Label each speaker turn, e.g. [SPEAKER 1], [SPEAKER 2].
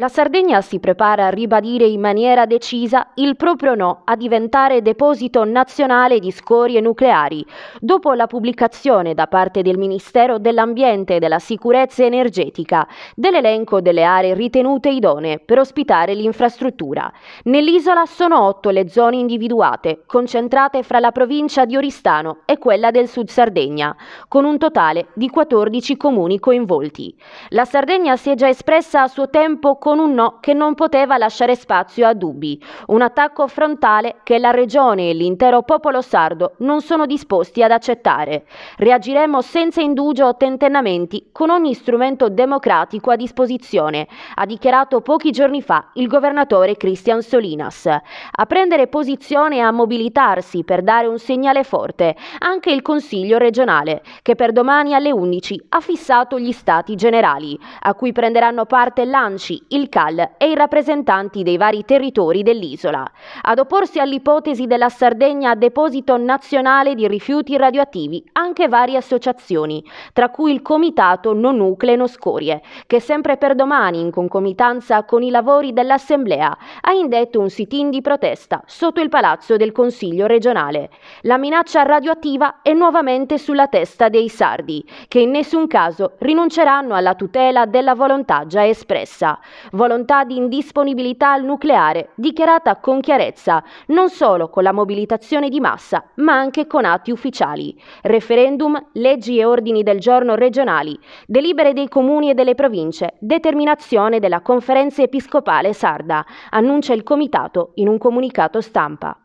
[SPEAKER 1] La Sardegna si prepara a ribadire in maniera decisa il proprio no a diventare deposito nazionale di scorie nucleari, dopo la pubblicazione da parte del Ministero dell'Ambiente e della Sicurezza Energetica dell'elenco delle aree ritenute idonee per ospitare l'infrastruttura. Nell'isola sono otto le zone individuate, concentrate fra la provincia di Oristano e quella del Sud Sardegna, con un totale di 14 comuni coinvolti. La Sardegna si è già espressa a suo tempo con un no che non poteva lasciare spazio a dubbi, un attacco frontale che la Regione e l'intero popolo sardo non sono disposti ad accettare. Reagiremo senza indugio o tentennamenti con ogni strumento democratico a disposizione, ha dichiarato pochi giorni fa il governatore Cristian Solinas. A prendere posizione e a mobilitarsi per dare un segnale forte anche il Consiglio regionale, che per domani alle 11 ha fissato gli stati generali, a cui prenderanno parte l'ANCI, il CAL e i rappresentanti dei vari territori dell'isola, ad opporsi all'ipotesi della Sardegna a deposito nazionale di rifiuti radioattivi anche varie associazioni, tra cui il Comitato Non Nucle No Scorie, che sempre per domani, in concomitanza con i lavori dell'Assemblea, ha indetto un sit-in di protesta sotto il Palazzo del Consiglio regionale. La minaccia radioattiva è nuovamente sulla testa dei sardi, che in nessun caso rinunceranno alla tutela della volontà già espressa. Volontà di indisponibilità al nucleare, dichiarata con chiarezza, non solo con la mobilitazione di massa, ma anche con atti ufficiali. Referendum, leggi e ordini del giorno regionali, delibere dei comuni e delle province, determinazione della conferenza episcopale sarda, annuncia il comitato in un comunicato stampa.